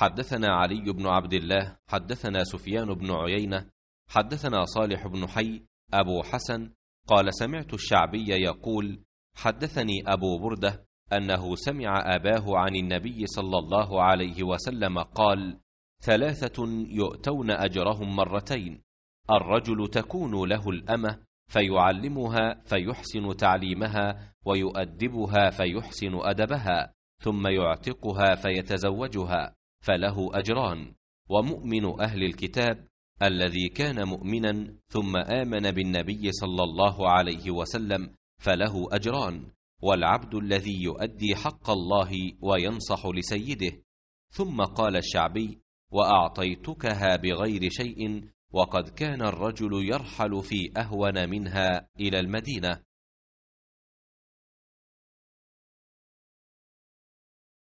حدثنا علي بن عبد الله حدثنا سفيان بن عيينة حدثنا صالح بن حي أبو حسن قال سمعت الشعبي يقول حدثني أبو بردة أنه سمع أباه عن النبي صلى الله عليه وسلم قال ثلاثة يؤتون أجرهم مرتين الرجل تكون له الأمة فيعلمها فيحسن تعليمها ويؤدبها فيحسن أدبها ثم يعتقها فيتزوجها فله أجران ومؤمن أهل الكتاب الذي كان مؤمنا ثم آمن بالنبي صلى الله عليه وسلم فله أجران والعبد الذي يؤدي حق الله وينصح لسيده ثم قال الشعبي وأعطيتكها بغير شيء وقد كان الرجل يرحل في أهون منها إلى المدينة